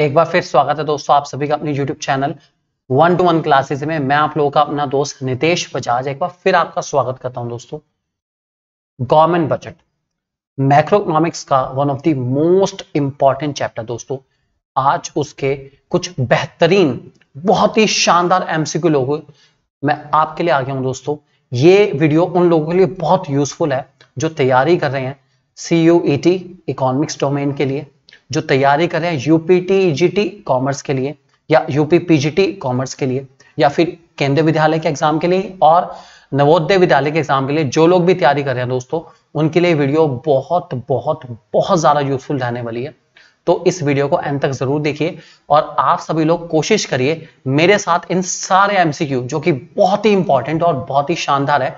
एक बार फिर स्वागत है दोस्तों आप सभी का अपने YouTube channel one two one classes में मैं आप लोगों का अपना दोस्त नितेश बजाज एक बार फिर आपका स्वागत करता हूं दोस्तों गवर्नमेंट बजट मैक्रो इकोनॉमिक्स का one of the most important chapter दोस्तों आज उसके कुछ बेहतरीन बहुत ही शानदार एमसीक्यू लोग मैं आपके लिए आ गया हूं दोस्तों ये वीडियो उन लोगों के लिए बहुत यूजफुल है जो तैयारी कर रहे हैं सी इकोनॉमिक्स डोमेन के लिए जो तैयारी कर रहे हैं यूपी टी कॉमर्स के लिए या यूपी पीजीटी कॉमर्स के लिए या फिर केंद्रीय विद्यालय के एग्जाम के लिए और नवोदय विद्यालय के एग्जाम के लिए जो लोग भी तैयारी कर रहे हैं दोस्तों उनके लिए वीडियो बहुत बहुत बहुत ज्यादा यूजफुल रहने वाली है तो इस वीडियो को एंड तक जरूर देखिए और आप सभी लोग कोशिश करिए मेरे साथ इन सारे एमसीक्यू जो कि बहुत ही इंपॉर्टेंट और बहुत ही शानदार है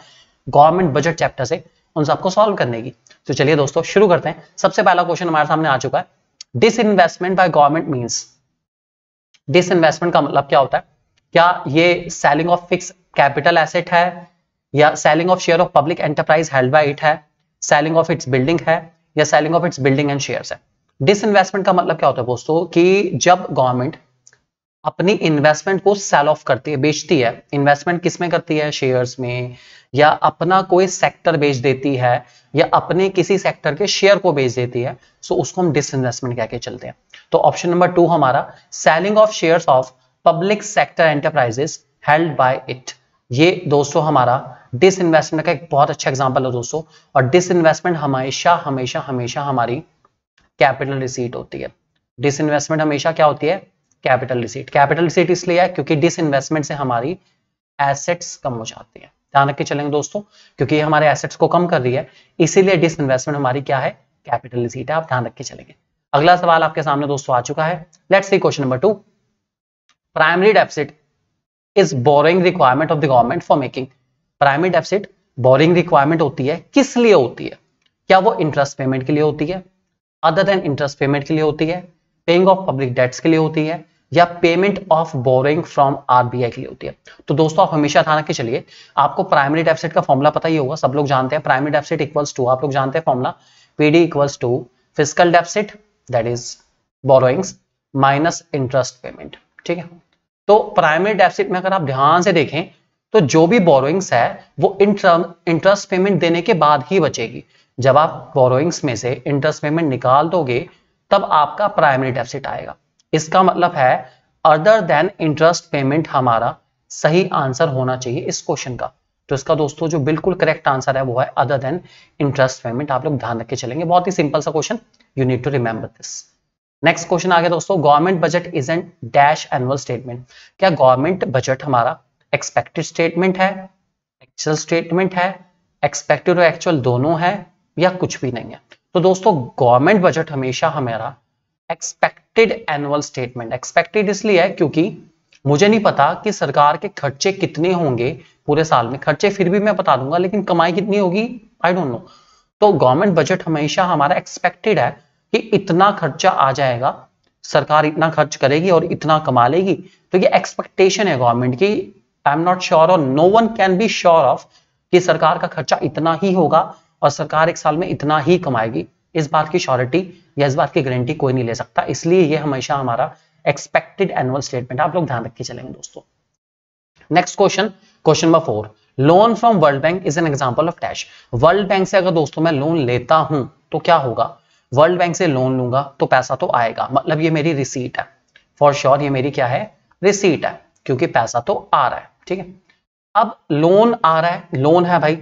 गवर्नमेंट बजट चैप्टर से उन सबको सॉल्व करने की तो चलिए दोस्तों शुरू करते हैं सबसे पहला क्वेश्चन हमारे सामने आ चुका है disinvestment by government means disinvestment का मतलब क्या होता है क्या ये selling of fix capital asset है या selling of share of public enterprise held by it है सेलिंग ऑफ इट्स बिल्डिंग है या selling of its building and share है डिसइन्वेस्टमेंट का मतलब क्या होता है दोस्तों कि जब गवर्नमेंट अपनी इन्वेस्टमेंट को सेल ऑफ करती है बेचती है इन्वेस्टमेंट किसमें करती है शेयर्स में या अपना कोई सेक्टर बेच देती है या अपने किसी सेक्टर के शेयर को बेच देती है सो उसको हम डिसइन्वेस्टमेंट कह के चलते हैं तो ऑप्शन नंबर टू हमारा selling of shares of public sector enterprises held by it ये दोस्तों हमारा डिस इन्वेस्टमेंट का एक बहुत अच्छा एग्जाम्पल है दोस्तों और डिस इन्वेस्टमेंट हमेशा हमेशा हमेशा हमारी कैपिटल रिसीट होती है डिस इन्वेस्टमेंट हमेशा क्या होती है कैपिटल रिसीट कैपिटल रिसीट इसलिए है क्योंकि डिस इन्वेस्टमेंट से हमारी एसेट्स कम हो जाती है ध्यान रख के चलेंगे दोस्तों क्योंकि ये हमारे एसेट्स को कम कर रही है इसीलिए डिस इन्वेस्टमेंट हमारी क्या है कैपिटल रिसीट है आप ध्यान रख के चलेंगे अगला सवाल आपके सामने दोस्तों आ चुका है let see question number two primary deficit is borrowing requirement of the government for making primary deficit borrowing requirement होती है किस लिए होती है क्या वो इंटरेस्ट पेमेंट के लिए होती है अदर देन इंटरेस्ट पेमेंट के लिए होती है पेइंग ऑफ पब्लिक डेट्स के लिए होती है या payment of borrowing from RBI के लिए होती है तो दोस्तों आप हमेशा ध्यान रखे चलिए आपको प्राइमरी डेफिसिट का फॉर्मुला पता ही होगा सब लोग जानते हैं प्राइमरी डेफिसिट इक्वल्स टू आप लोग जानते हैं formula PD equals to physical deficit that is borrowings minus interest payment ठीक है तो प्राइमरी डेफिसिट में अगर आप ध्यान से देखें तो जो भी बोरोइंग्स है वो इंटरेस्ट पेमेंट देने के बाद ही बचेगी जब आप बोरोइंग्स में से इंटरेस्ट पेमेंट निकाल दोगे तब आपका प्राइमरी डेफिसिट आएगा इसका मतलब है अदर देन इंटरेस्ट पेमेंट हमारा सही आंसर होना चाहिए इस क्वेश्चन का तो इसका दोस्तों जो बिल्कुल करेक्ट आंसर है वो है अदर देन इंटरेस्ट पेमेंट आप लोग ध्यान रख के चलेंगे बहुत ही सिंपल सा question you need to remember this next question आ गया दोस्तों government budget is an dash annual statement क्या गवर्नमेंट बजट हमारा एक्सपेक्टेड स्टेटमेंट है एक्चुअल स्टेटमेंट है एक्सपेक्टेड और एक्चुअल दोनों है या कुछ भी नहीं है तो दोस्तों गवर्नमेंट बजट हमेशा हमारा expect expected annual statement expected इसलिए है क्योंकि मुझे नहीं पता कि सरकार के खर्चे कितने होंगे पूरे साल में खर्चे फिर भी मैं बता दूंगा लेकिन कमाई कितनी होगी आई डोंट नो तो गवर्नमेंट बजट हमेशा हमारा एक्सपेक्टेड है कि इतना खर्चा आ जाएगा सरकार इतना खर्च करेगी और इतना कमा लेगी तो ये एक्सपेक्टेशन है गवर्नमेंट की आई एम नॉट श्योर और no one can be sure of कि सरकार का खर्चा इतना ही होगा और सरकार एक साल में इतना ही कमाएगी इस बात की श्योरिटी या इस बात की गारंटी कोई नहीं ले सकता इसलिए ये हमेशा हमारा एक्सपेक्टेड एनुअल स्टेटमेंट आप लोग ध्यान रख के चलेंगे दोस्तों next question question number four loan from World Bank is an example of cash World Bank से अगर दोस्तों मैं लोन लेता हूं तो क्या होगा वर्ल्ड बैंक से लोन लूंगा तो पैसा तो आएगा मतलब ये मेरी रिसीट है फॉर श्योर sure, ये मेरी क्या है रिसीट है क्योंकि पैसा तो आ रहा है ठीक है अब लोन आ रहा है लोन है भाई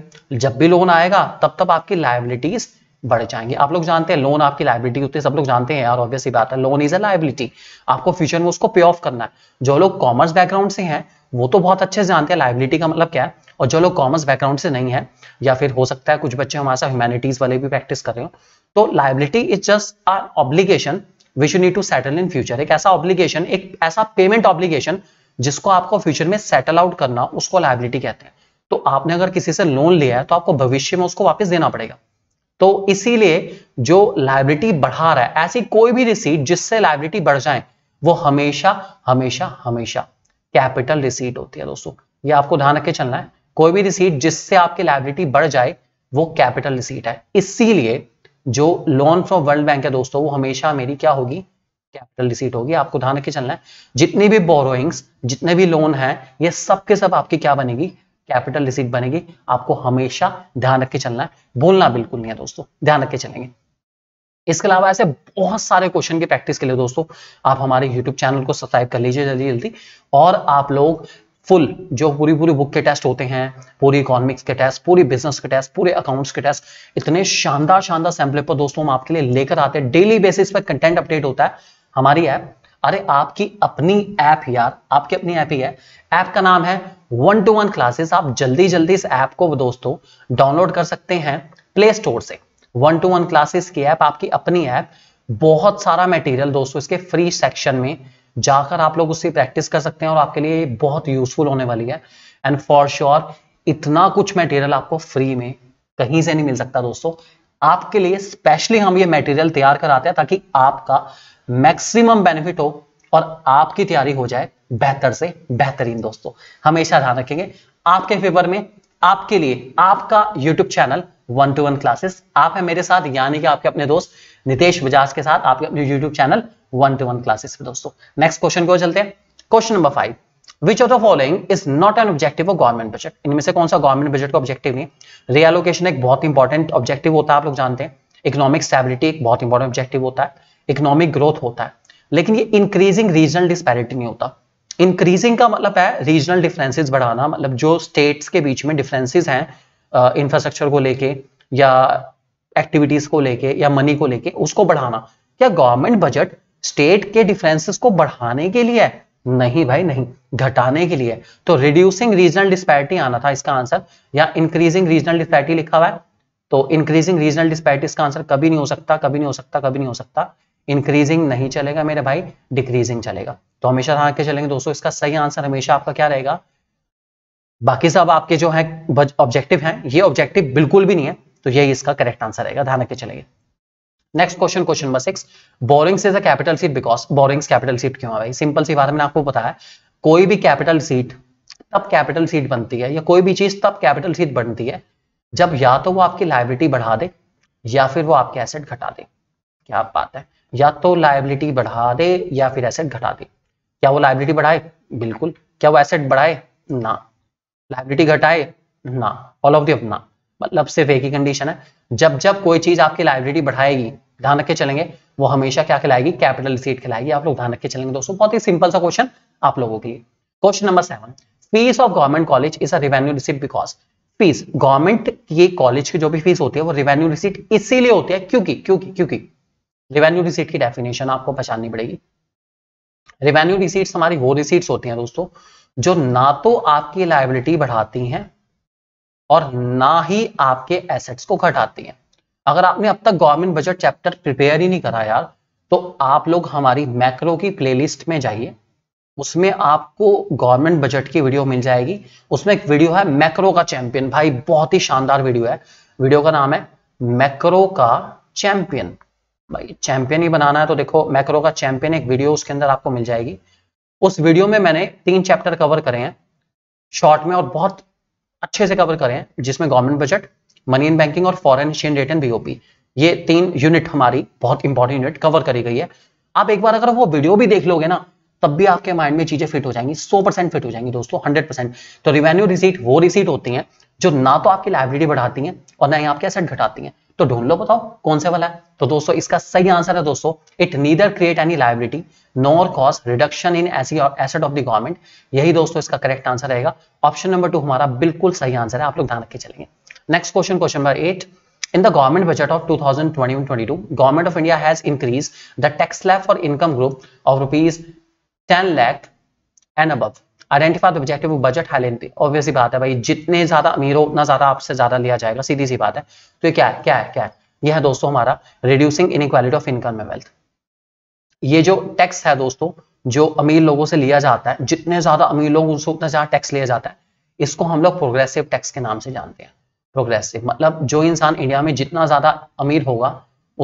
जब भी लोन आएगा तब तब आपकी लाइबिलिटीज बढ़ जाएंगे आप लोग जानते हैं लोन आपकी लाइबिलिटी होती है सब लोग जानते हैं यार ऑब्वियस बात है लोन इज अ लाइबिलिटी आपको फ्यूचर में उसको पे ऑफ करना है जो लोग कॉमर्स बैकग्राउंड से हैं वो तो बहुत अच्छे से जानते हैं लाइबिलिटी का मतलब क्या है और जो लोग कॉमर्स बैकग्राउंड से नहीं है या फिर हो सकता है कुछ बच्चे हमारे साथ ह्यूमैनिटीज वाले भी प्रैक्टिस कर रहे हो तो liability is just or obligation which you need to settle in future एक ऐसा ऑब्लिगेशन एक ऐसा पेमेंट ऑब्लिगेशन जिसको आपको फ्यूचर में सेटल आउट करना उसको लाइबिलिटी कहते हैं तो आपने अगर किसी से लोन लिया है तो आपको भविष्य में उसको वापस देना पड़ेगा तो इसीलिए जो लाइबिलिटी बढ़ा रहा है ऐसी कोई भी रिसीट जिससे लाइबिलिटी बढ़ जाए वो हमेशा हमेशा हमेशा कैपिटल रिसीट होती है दोस्तों ये आपको ध्यान रखे चलना है कोई भी रिसीट जिससे आपकी लाइबिलिटी बढ़ जाए वो कैपिटल रिसीट है इसीलिए जो लोन फ्रॉम वर्ल्ड बैंक है दोस्तों वो हमेशा मेरी क्या होगी कैपिटल रिसीट होगी आपको ध्यान रखे चलना है जितनी भी बोरोइंग्स जितने भी लोन है ये सब के सब आपकी क्या बनेगी कैपिटल रिसीट बनेगी आपको हमेशा ध्यान रख के चलना है बोलना बिल्कुल नहीं है दोस्तों ध्यान रख के चलेंगे इसके अलावा ऐसे बहुत सारे क्वेश्चन की प्रैक्टिस के लिए दोस्तों आप हमारे YouTube चैनल को सब्सक्राइब कर लीजिए जल्दी जल्दी और आप लोग फुल जो पूरी पूरी बुक के टेस्ट होते हैं पूरी इकोनॉमिक्स के टेस्ट पूरी बिजनेस के टेस्ट पूरे अकाउंट्स के टेस्ट इतने शानदार शानदार सैम्पल पर दोस्तों हम आपके लिए लेकर आते हैं डेली बेसिस पर कंटेंट अपडेट होता है हमारी ऐप अरे आपकी अपनी ऐप यार आपकी अपनी ऐप ही है ऐप का नाम है वन टू वन क्लासेस आप जल्दी जल्दी इस ऐप को दोस्तों डाउनलोड कर सकते हैं प्ले स्टोर से वन टू वन क्लासेस की ऐप आपकी अपनी ऐप बहुत सारा मटेरियल दोस्तों इसके फ्री सेक्शन में जाकर आप लोग उससे प्रैक्टिस कर सकते हैं और आपके लिए बहुत यूजफुल होने वाली है एंड फॉर श्योर इतना कुछ मटेरियल आपको फ्री में कहीं से नहीं मिल सकता दोस्तों आपके लिए स्पेशली हम ये मटेरियल तैयार कराते हैं ताकि आपका मैक्सिमम बेनिफिट हो और आपकी तैयारी हो जाए बेहतर से बेहतरीन दोस्तों हमेशा ध्यान रखेंगे आपके फेवर में आपके लिए आपका YouTube channel one two one classes आप है मेरे साथ यानी कि आपके अपने दोस्त नितेश बजाज के साथ आपके अपने YouTube channel one two one classes दोस्तों नेक्स्ट क्वेश्चन को चलते हैं question number five which of the following is not an objective of government budget इनमें से कौन सा गवर्नमेंट बजट का ऑब्जेक्टिव नहीं रियलोकेशन एक बहुत इंपॉर्टेंट ऑब्जेक्टिव होता है आप लोग जानते हैं इकोनॉमिक स्टेबिलिटी एक बहुत इंपॉर्टेंट ऑब्जेक्टिव होता है इकोनॉमिक ग्रोथ होता है लेकिन ये इंक्रीजिंग रीजनल डिस्पैरिटी नहीं होता इंक्रीजिंग का मतलब है रीजनल डिफरेंसेस बढ़ाना मतलब जो स्टेट्स के बीच में डिफरेंसेस हैं इंफ्रास्ट्रक्चर को लेके या एक्टिविटीज को लेके या मनी को लेके उसको बढ़ाना क्या गवर्नमेंट बजट स्टेट के डिफरेंसेस को बढ़ाने के लिए है नहीं भाई नहीं घटाने के लिए तो रिड्यूसिंग रीजनल डिस्पैरिटी आना था इसका आंसर या इंक्रीजिंग रीजनल डिस्पैरिटी लिखा हुआ है तो इंक्रीजिंग रीजनल डिस्पैरिटी इसका आंसर कभी नहीं हो सकता कभी नहीं हो सकता कभी नहीं हो सकता इंक्रीजिंग नहीं चलेगा मेरे भाई डिक्रीजिंग चलेगा तो हमेशा ध्यान के चलेंगे दोस्तों इसका सही आंसर हमेशा आपका क्या रहेगा बाकी सब आपके जो है ऑब्जेक्टिव हैं ये ऑब्जेक्टिव बिल्कुल भी नहीं है तो यही इसका करेक्ट आंसर रहेगा ध्यान रख चलेंगे next question question number six borrowings is a capital receipt because borrowings capital receipt क्यों है भाई सिंपल सी बात मैंने आपको बताया कोई भी कैपिटल सीट तब कैपिटल सीट बनती है या कोई भी चीज तब कैपिटल सीट बनती है जब या तो वो आपकी लाइबिलिटी बढ़ा दे या फिर वो आपके एसेट घटा दे क्या बात है या तो लाइबिलिटी बढ़ा दे या फिर एसेट घटा दे क्या वो लाइबिलिटी बढ़ाए बिल्कुल क्या वो एसेट बढ़ाए ना लाइबिलिटी घटाए ना ऑल ऑफ दी मतलब सिर्फ एक ही कंडीशन है जब जब कोई चीज आपकी लाइबिलिटी बढ़ाएगी ध्यान रख के चलेंगे वो हमेशा क्या खिलाएगी कैपिटल रिसीट खिलाएगी आप लोग ध्यान रख के चलेंगे दोस्तों बहुत ही सिंपल सा क्वेश्चन आप लोगों के लिए question number seven fees of government college is a revenue receipt because fees government की कॉलेज की जो भी फीस होती है वो रिवेन्यू रिसीट इसीलिए होती है क्योंकि क्योंकि क्योंकि रिवेन्यू रिसीट की डेफिनेशन आपको पहचाननी पड़ेगी रिवेन्यू रिसीट हमारी वो रिसीट होती है दोस्तों जो ना तो आपकी लाइबिलिटी बढ़ाती हैं और ना ही आपके एसेट्स को घटाती हैं अगर आपने अब तक गवर्नमेंट बजट चैप्टर प्रिपेयर ही नहीं करा यार तो आप लोग हमारी मैक्रो की प्लेलिस्ट में जाइए उसमें आपको गवर्नमेंट बजट की वीडियो मिल जाएगी उसमें एक वीडियो है मैक्रो का चैंपियन भाई बहुत ही शानदार वीडियो है वीडियो का नाम है मैक्रो का चैंपियन चैंपियन ही बनाना है तो देखो मैक्रो का चैंपियन एक वीडियो उसके अंदर आपको मिल जाएगी उस वीडियो में मैंने तीन चैप्टर कवर करे हैं शॉर्ट में और बहुत अच्छे से कवर करे हैं जिसमें government budget money in banking और foreign exchange rate and BOP ये तीन यूनिट हमारी बहुत इंपॉर्टेंट यूनिट कवर करी गई है आप एक बार अगर वो वीडियो भी देख लोगे ना तब भी आपके माइंड में चीजें फिट हो जाएंगी 100 परसेंट फिट हो जाएंगी दोस्तों 100 परसेंट तो रिवेन्यू रिसीट वो रिसीट होती है जो ना तो आपकी लाइब्रेरी बढ़ाती है और ना ही आपके एसेट घटाती है तो ढूंढ लो बताओ कौन सा वाला है तो दोस्तों इसका सही आंसर है दोस्तों it neither create any liability nor cause reduction in asset of the government यही दोस्तों इसका करेक्ट आंसर रहेगा ऑप्शन नंबर टू हमारा बिल्कुल सही आंसर है आप लोग ध्यान रखे चलेंगे next question question number eight In the government budget of 2021-22, Government of India has increased the tax slab for income group of rupees 10 lakh and above. Identify the objective वो बजट हाई लेते obvious सी बात है भाई जितने ज्यादा अमीर हो उतना ज्यादा आपसे ज्यादा लिया जाएगा सीधी सी बात है तो ये क्या है क्या है क्या है यह है दोस्तों हमारा reducing inequality of income and wealth ये जो टैक्स है दोस्तों जो अमीर लोगों से लिया जाता है जितने ज्यादा अमीर लोग उनसे उतना ज्यादा टैक्स लिया जाता है इसको हम लोग प्रोग्रेसिव टैक्स के नाम से जानते हैं प्रोग्रेसिव मतलब जो इंसान इंडिया में जितना ज्यादा अमीर होगा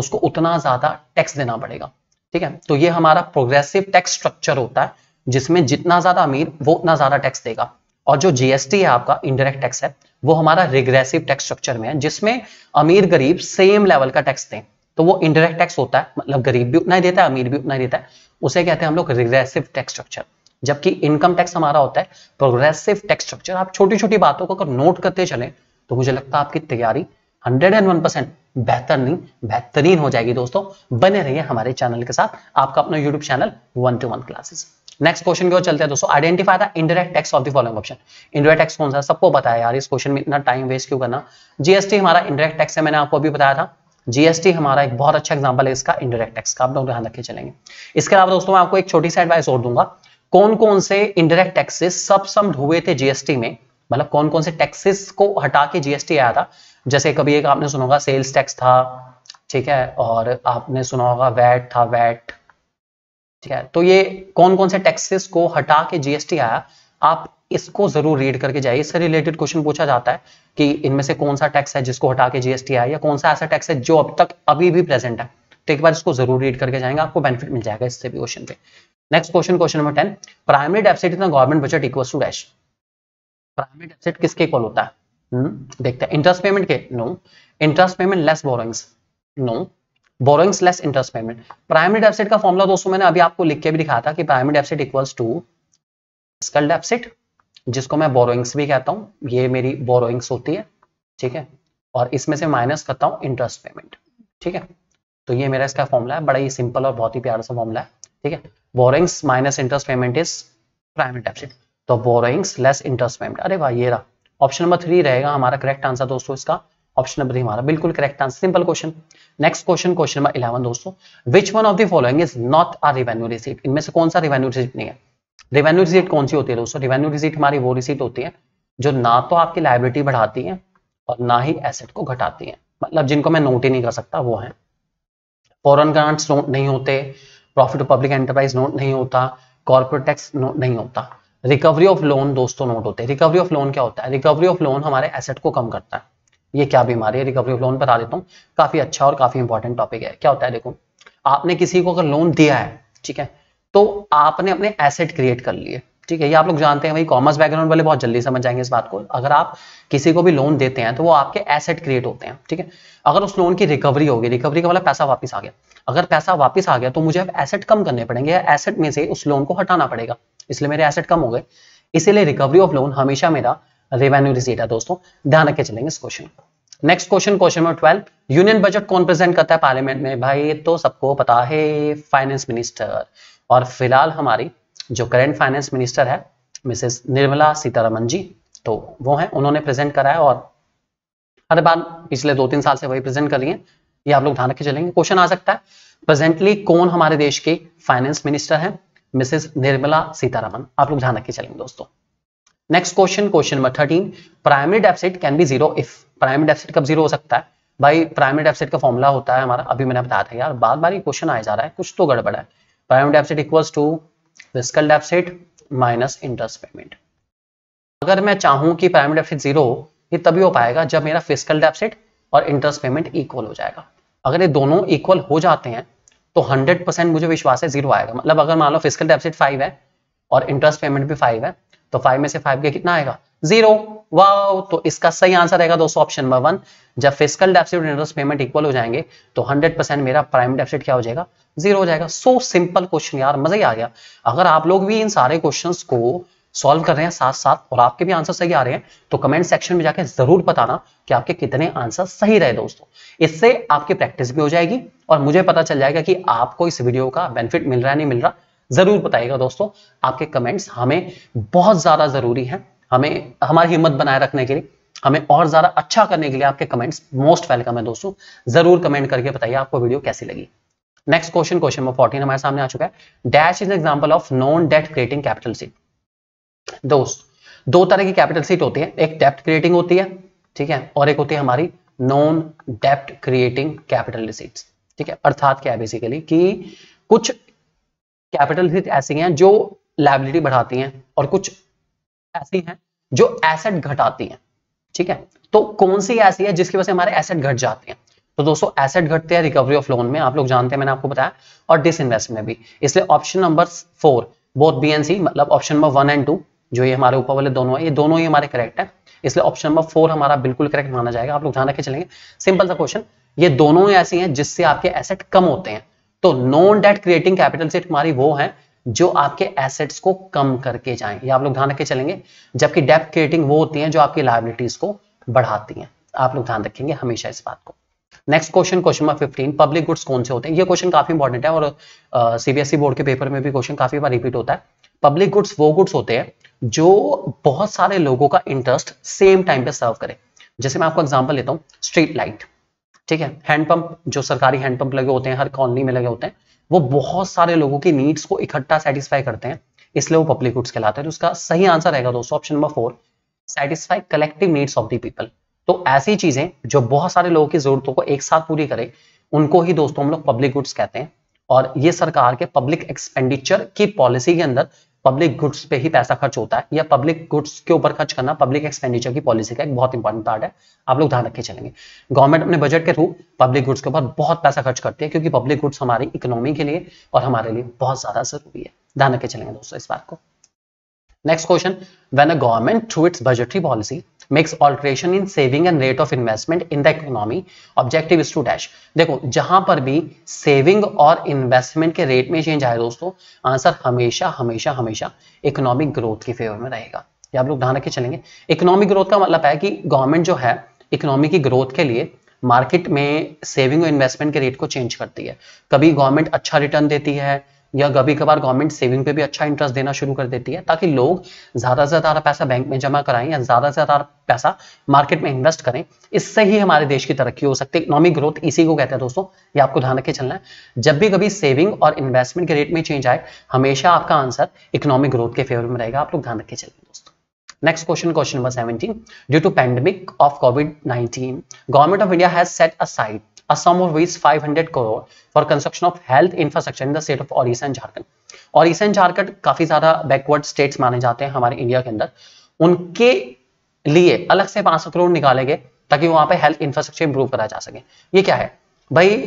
उसको उतना ज्यादा टैक्स देना पड़ेगा ठीक है तो ये हमारा प्रोग्रेसिव टैक्स स्ट्रक्चर होता है जिसमें जितना ज्यादा अमीर वो उतना ज्यादा टैक्स देगा और जो जीएसटी है आपका इनडायरेक्ट टैक्स है वो हमारा रिग्रेसिव टैक्स स्ट्रक्चर में है जिसमें अमीर गरीब सेम लेवल का टैक्स दें तो वो इनडायरेक्ट टैक्स होता है मतलब गरीब भी उतना ही देता है अमीर भी उतना ही देता है उसे कहते हैं हम लोग रिग्रेसिव टैक्स स्ट्रक्चर जबकि इनकम टैक्स हमारा होता है प्रोग्रेसिव टैक्स स्ट्रक्चर आप छोटी छोटी बातों को अगर नोट करते चले तो मुझे लगता है आपकी तैयारी हंड्रेड एंड वन परसेंट बेहतर नहीं बेहतरीन हो जाएगी दोस्तों बने रहिए हमारे चैनल के साथ आपका अपना YouTube channel one two one classes next question की ओर चलते हैं दोस्तों identify the indirect tax of the following option indirect tax कौन सा सबको बताया यार इस क्वेश्चन में इतना टाइम वेस्ट क्यों करना जीएसटी हमारा इंडायरेक्ट टैक्स है मैंने आपको अभी बताया था जीएसटी हमारा एक बहुत अच्छा एग्जाम्पल है इसका इंडायरेक्ट टैक्स का आप लोग ध्यान रखे चलेंगे इसके अलावा दोस्तों मैं आपको एक छोटी सी एडवाइस और दूंगा कौन कौन से इंडायरेक्ट टैक्सेस सब सम हुए थे जीएसटी में मतलब कौन कौन से टैक्सेस को हटा के जीएसटी आया था जैसे कभी एक आपने सुना होगा सेल्स टैक्स था ठीक है और आपने सुना होगा वैट था वैट ठीक है तो ये कौन कौन से टैक्सेस को हटा के जीएसटी आया आप इसको जरूर रीड करके जाइए इससे रिलेटेड क्वेश्चन पूछा जाता है कि इनमें से कौन सा टैक्स है जिसको हटा के जीएसटी आया या कौन सा ऐसा टैक्स है जो अब तक अभी भी प्रेजेंट है तो एक बार इसको जरूर रीड करके जाएंगे आपको बेनिफिट मिल जाएगा इससे भी क्वेश्चन पे next question question number ten primary deficit in government budget equal to dash primary deficit किसके इक्वल होता है हम्म, देखते हैं इंटरेस्ट पेमेंट के no interest payment less borrowings no borrowings less interest payment primary deficit का formula दोस्तों मैंने अभी आपको लिख के भी दिखाया था कि primary deficit equals to fiscal deficit जिसको मैं बोरोइंग्स भी कहता हूं ये मेरी बोरोइंग्स होती है ठीक है और इसमें से माइनस करता हूं इंटरेस्ट पेमेंट ठीक है तो ये मेरा इसका फॉर्मूला है बड़ा ही सिंपल और बहुत ही प्यारा सा फॉर्मूला है ठीक है borrowings minus interest payment is primary deficit तो बोरोइंग्स लेस इंटरेस्ट पेमेंट अरे भाई ये रहा ऑप्शन नंबर थ्री रहेगा हमारा करेक्ट आंसर दोस्तों इसका ऑप्शन नंबर थ्री हमारा बिल्कुल correct answer simple question next question question number eleven दोस्तों which one of the following is not a revenue receipt इनमें से कौन सा रिवेन्यू रिसीट नहीं है रेवेन्यू रिसीट कौन सी होती है दोस्तों रिवेन्यू रिसीट हमारी वो रिसीट होती है जो ना तो आपकी लाइबिलिटी बढ़ाती है और ना ही एसेट को घटाती है मतलब जिनको मैं नोट ही नहीं कर सकता वो है फॉरन ग्रांट्स नोट नहीं होते प्रॉफिट पब्लिक एंटरप्राइज नोट नहीं होता कॉर्पोरेट टैक्स नोट नहीं होता रिकवरी ऑफ लोन दोस्तों नोट होते हैं रिकवरी ऑफ लोन क्या होता है रिकवरी ऑफ लोन हमारे एसेट को कम करता है ये क्या बीमारी है रिकवरी ऑफ लोन बता देता हूँ काफी अच्छा और काफी इंपॉर्टेंट टॉपिक है क्या होता है देखो आपने किसी को अगर लोन दिया है ठीक है तो आपने अपने एसेट क्रिएट कर लिए ठीक है ये आप लोग जानते हैं भाई कॉमर्स बैकग्राउंड वाले बहुत जल्दी समझ जाएंगे इस बात को अगर आप किसी को भी लोन देते हैं तो वो आपके एसेट क्रिएट होते हैं ठीक है अगर उस लोन की रिकवरी होगी रिकवरी का वाला पैसा वापस आ गया अगर पैसा वापस आ गया तो मुझे अब एसेट कम करने पड़ेंगे या एसेट में से उस लोन को हटाना पड़ेगा इसलिए मेरे एसेट कम हो गए इसीलिए रिकवरी ऑफ लोन हमेशा मेरा रेवेन्यू रिसीट है दोस्तों ध्यान रखे चलेंगे इस क्वेश्चन को next question question number twelve union budget कौन प्रेजेंट करता है पार्लियामेंट में भाई तो सबको पता है फाइनेंस मिनिस्टर और फिलहाल हमारी जो करेंट फाइनेंस मिनिस्टर है मिसेस निर्मला सीतारमन जी तो वो है उन्होंने प्रेजेंट करा है और हर बार पिछले दो तीन साल से वही प्रेजेंट कर रही है ये आप लोग ध्यान रखे चलेंगे क्वेश्चन आ सकता है प्रेजेंटली कौन हमारे देश के फाइनेंस मिनिस्टर है मिसेस निर्मला सीतारमन आप लोग ध्यान रखे चलेंगे दोस्तों next question question number thirteen primary deficit can be zero if primary deficit कब जीरो हो सकता है भाई प्राइमरी डेफिसिट का फॉर्मुला होता है हमारा अभी मैंने बताया था यार बार बार ये क्वेश्चन आया जा रहा है कुछ तो गड़बड़ है primary deficit equals to physical deficit minus interest payment अगर मैं चाहूं कि प्राइमरी डेफिसिट जीरो ये तभी हो पाएगा जब मेरा फिजिकल डेफिसिट और इंटरेस्ट पेमेंट इक्वल हो जाएगा अगर ये दोनों इक्वल हो जाते हैं तो हंड्रेड परसेंट मुझे विश्वास है जीरो आएगा मतलब अगर मान लो फिजिकल डेफिसिट फाइव है और इंटरेस्ट पेमेंट भी फाइव है तो फाइव में से फाइव के कितना आएगा जीरो वाओ तो इसका सही आंसर रहेगा दोस्तों ऑप्शन नंबर वन जब physical deficit interest payment equal हो जाएंगे तो 100 परसेंट मेरा प्राइम डेफिसिट क्या हो जाएगा जीरो हो जाएगा सो सिंपल क्वेश्चन यार मजा ही आ गया अगर आप लोग भी इन सारे क्वेश्चंस को सॉल्व कर रहे हैं साथ साथ और आपके भी आंसर सही आ रहे हैं तो कमेंट सेक्शन में जाकर जरूर बताना कि आपके कितने आंसर सही रहे दोस्तों इससे आपकी प्रैक्टिस भी हो जाएगी और मुझे पता चल जाएगा कि आपको इस वीडियो का बेनिफिट मिल रहा है नहीं मिल रहा जरूर बताइएगा दोस्तों आपके कमेंट्स हमें बहुत ज्यादा जरूरी है हमें हमारी हिम्मत बनाए रखने के लिए हमें और ज्यादा अच्छा करने के लिए आपके कमेंट्स मोस्ट वेलकम है दोस्तों जरूर कमेंट करके बताइए आपको वीडियो कैसी लगी next question question number fourteen हमारे सामने आ चुका है dash is example of non debt creating capital seat दोस्त दो तरह की कैपिटल सीट होती है एक डेप्ट क्रिएटिंग होती है ठीक है और एक होती है हमारी नॉन डेप्ट क्रिएटिंग कैपिटल सीट ठीक है अर्थात क्या है बेसिकली कि कुछ कैपिटल हिट ऐसी हैं जो लाइबिलिटी बढ़ाती हैं और कुछ ऐसी हैं जो एसेट घटाती हैं ठीक है तो कौन सी ऐसी है जिसकी वजह से हमारे एसेट घट जाते हैं तो दोस्तों एसेट घटते हैं रिकवरी ऑफ लोन में आप लोग जानते हैं मैंने आपको बताया और डिस में भी इसलिए option number four both B and C मतलब option number one and two जो ये हमारे ऊपर वाले दोनों है ये दोनों ही हमारे करेक्ट है इसलिए ऑप्शन नंबर फोर हमारा बिल्कुल करेक्ट माना जाएगा आप लोग ध्यान रखे चलेंगे सिंपल सा क्वेश्चन ये दोनों ऐसी हैं जिससे आपके एसेट कम होते हैं तो नॉन डेट क्रिएटिंग कैपिटल से तुम्हारी वो है जो आपके एसेट्स को कम करके जाए ये आप लोग ध्यान रखे चलेंगे जबकि डेप्थ क्रिएटिंग वो होती है जो आपकी लाइबिलिटीज को बढ़ाती है आप लोग ध्यान रखेंगे हमेशा इस बात को next question question number 15 public goods कौन से होते हैं ये क्वेश्चन काफी इंपॉर्टेंट है और सीबीएसई uh, बोर्ड के पेपर में भी क्वेश्चन काफी बार रिपीट होता है पब्लिक गुड्स वो गुड्स होते हैं जो बहुत सारे लोगों का इंटरेस्ट सेम टाइम पे सर्व करे जैसे मैं आपको एग्जाम्पल लेता हूँ स्ट्रीट लाइट ठीक है हैंडपंप जो सरकारी हैंडपंप लगे होते हैं हर कॉलोनी में लगे होते हैं वो बहुत सारे लोगों की नीड्स को इकट्ठा सेटिस्फाई करते हैं इसलिए वो पब्लिक गुड्स कहलाते हैं तो उसका सही आंसर रहेगा दोस्तों option number four satisfy collective needs of the people तो ऐसी चीजें जो बहुत सारे लोगों की जरूरतों को एक साथ पूरी करे उनको ही दोस्तों हम लोग पब्लिक गुड्स कहते हैं और ये सरकार के पब्लिक एक्सपेंडिचर की पॉलिसी के अंदर पब्लिक गुड्स पे ही पैसा खर्च होता है या पब्लिक गुड्स के ऊपर खर्च करना पब्लिक एक्सपेंडिचर की पॉलिसी का एक बहुत इंपॉर्टेंट पार्ट है आप लोग ध्यान रखे चलेंगे गवर्नमेंट अपने बजट के थ्रू पब्लिक गुड्स के ऊपर बहुत पैसा खर्च करती है क्योंकि पब्लिक गुड्स हमारी इकोनॉमी के लिए और हमारे लिए बहुत ज्यादा जरूरी है ध्यान रखे चलेंगे दोस्तों इस बात को next question when a government through its budgetary policy makes alteration in saving and rate of investment in the economy objective is to dash देखो जहां पर भी सेविंग और इन्वेस्टमेंट के रेट में चेंज आए दोस्तों आंसर हमेशा हमेशा हमेशा इकोनॉमिक ग्रोथ के फेवर में रहेगा ये आप लोग ध्यान रखे चलेंगे इकोनॉमिक ग्रोथ का मतलब है कि गवर्नमेंट जो है इकोनॉमी की ग्रोथ के लिए मार्केट में सेविंग और इन्वेस्टमेंट के रेट को चेंज करती है कभी गवर्नमेंट अच्छा रिटर्न देती है या कभी कभार गवर्नमेंट सेविंग पे भी अच्छा इंटरेस्ट देना शुरू कर देती है ताकि लोग ज्यादा से ज्यादा पैसा बैंक में जमा कराएं या ज्यादा से ज्यादा पैसा मार्केट में इन्वेस्ट करें इससे ही हमारे देश की तरक्की हो सकती है इकोनॉमिक ग्रोथ इसी को कहते हैं दोस्तों ये आपको ध्यान रखे चलना है जब भी कभी सेविंग और इन्वेस्टमेंट के रेट में चेंज आए हमेशा आपका आंसर इकोनॉमिक ग्रोथ के फेवर में रहेगा आप लोग ध्यान रखे चलें दोस्तों next question question number 17. Due to pandemic of COVID-19, of India has set aside a sum of rupees 500 crore for construction of health infrastructure in the state of Orissa and Jharkhand. Orissa and Jharkhand काफी ज्यादा backward states माने जाते हैं हमारे India के अंदर उनके लिए अलग से 500 करोड़ निकाले गए ताकि वहां पे हेल्थ इंफ्रास्ट्रक्चर इंप्रूव करा जा सके ये क्या है भाई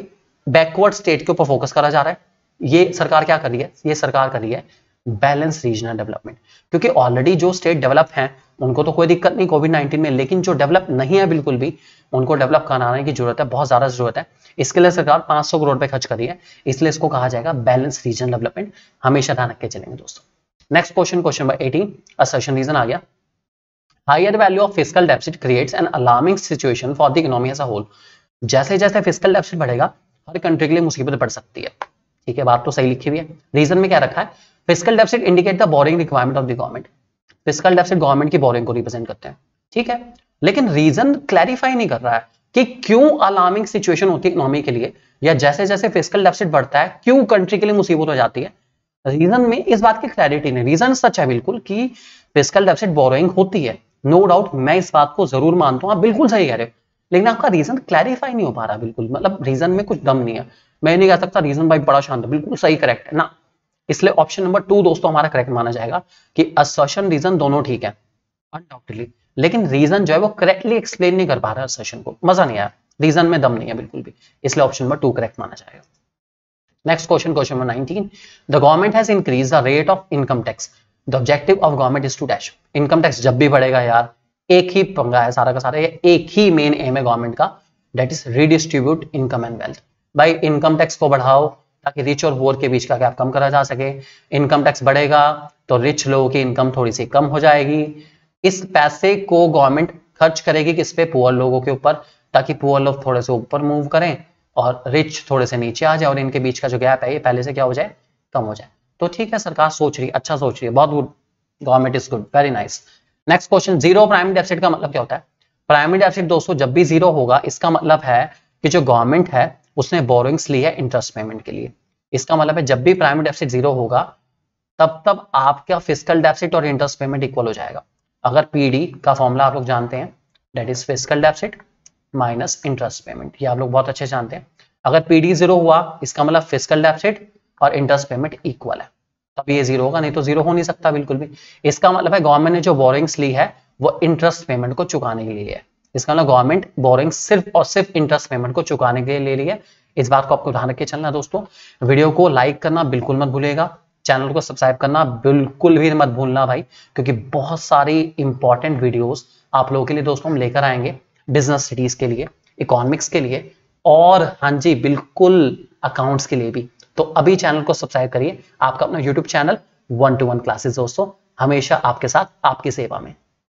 बैकवर्ड स्टेट के ऊपर फोकस करा जा रहा है ये सरकार क्या कर रही है ये सरकार कर रही है बैलेंस रीजनल डेवलपमेंट क्योंकि ऑलरेडी जो स्टेट डेवलप हैं उनको तो कोई दिक्कत नहीं कोविड नाइन्टीन में लेकिन जो डेवलप नहीं है बिल्कुल भी उनको डेवलप कराने की जरूरत है बहुत ज्यादा जरूरत है इसके लिए सरकार 500 करोड़ पे खर्च करी है इसलिए इसको कहा जाएगा बैलेंस रीजनल डेवलपमेंट हमेशा ध्यान रख के चलेंगे दोस्तों next question question number eighteen assertion reason आ गया higher value of physical deficit creates an alarming situation for the economy as a whole जैसे जैसे फिजिकल डेफिसिट बढ़ेगा हर कंट्री के लिए मुसीबत बढ़ सकती है ठीक है बात तो सही लिखी हुई है रीजन में क्या रखा है physical deficit indicate the borrowing requirement of the government physical deficit government की बोरिंग को रिप्रेजेंट करते हैं ठीक है लेकिन रीजन क्लैरिफाई नहीं कर रहा है कि क्यों अलार्मिंग सिचुएशन होती है इकोनॉमी के लिए या जैसे जैसे फिजिकल डेफिसिट बढ़ता है क्यों कंट्री के लिए मुसीबत हो जाती है रीजन में इस बात की क्लैरिटी नहीं रीजन सच है बिल्कुल कि फिजिकल डेफिसिट बोरोइंग होती है नो no डाउट मैं इस बात को जरूर मानता हूं आप बिल्कुल सही कह रहे हो लेकिन आपका रीजन क्लैरिफाई नहीं हो पा रहा बिल्कुल मतलब रीजन में कुछ दम नहीं है मैं नहीं कह सकता रीजन भाई बड़ा शांत बिल्कुल सही करेक्ट है ना इसलिए ऑप्शन नंबर टू दोस्तों हमारा करेक्ट माना जाएगा कि असर्शन रीजन दोनों ठीक है अनडाउटेडली लेकिन रीजन जो है वो करेक्टली एक्सप्लेन नहीं कर पा रहा है को मजा नहीं आया रीजन में दम नहीं है बिल्कुल भी इसलिए ऑप्शन नंबर टू करेक्ट माना जाएगा next question question number 19 the government has increase the rate of income tax the objective of government is to dash income tax जब भी बढ़ेगा यार एक ही पंगा है सारा का सारा ये एक ही मेन एम है गवर्नमेंट का that is redistribute income and wealth भाई इनकम टैक्स को बढ़ाओ ताकि रिच और पुअर के बीच का गैप कम करा जा सके इनकम टैक्स बढ़ेगा तो रिच लोगों की इनकम थोड़ी सी कम हो जाएगी इस पैसे को गवर्नमेंट खर्च करेगी किस पे पुअर लोगों के ऊपर ताकि पुअर लोग थोड़े से ऊपर मूव करें और रिच थोड़े से नीचे आ जाए और इनके बीच का जो गैप है ये पहले से क्या हो जाए कम हो जाए तो ठीक है सरकार सोच रही है अच्छा सोच रही है बहुत good government is good very nice next question zero primary deficit का मतलब क्या होता है प्राइमरी डेफिसिट दोस्तों जब भी जीरो होगा इसका मतलब है कि जो गवर्नमेंट है उसने बोरोइंग्स ली है इंटरेस्ट पेमेंट के लिए इसका मतलब है जब भी प्राइमरी डेफिसिट जीरो होगा तब तब आपका फिजिकल डेफिसिट और इंटरेस्ट पेमेंट इक्वल हो जाएगा अगर पीडी का फॉर्मूला आप लोग जानते हैं that is physical deficit minus interest payment ये आप लोग बहुत अच्छे जानते हैं अगर पीडी जीरो हुआ इसका मतलब फिजिकल डेफिसिट और इंटरेस्ट पेमेंट इक्वल है तब ये जीरो होगा नहीं तो जीरो हो नहीं सकता बिल्कुल भी इसका मतलब है गवर्नमेंट ने जो बोरिंग्स ली है वो इंटरेस्ट पेमेंट को चुकाने के लिए है इसका मतलब गवर्नमेंट बोरिंग सिर्फ और सिर्फ इंटरेस्ट पेमेंट को चुकाने के लिए ले रही है इस बात को आपको ध्यान रख चलना दोस्तों वीडियो को लाइक करना बिल्कुल मत भूलेगा चैनल को सब्सक्राइब करना बिल्कुल भी मत भूलना भाई क्योंकि बहुत सारी इंपॉर्टेंट वीडियोस आप लोगों के लिए दोस्तों हम लेकर आएंगे बिजनेस स्टडीज के लिए इकोनॉमिक्स के लिए और हाँ जी बिल्कुल अकाउंट्स के लिए भी तो अभी चैनल को सब्सक्राइब करिए आपका अपना YouTube channel one two one classes दोस्तों हमेशा आपके साथ आपकी सेवा में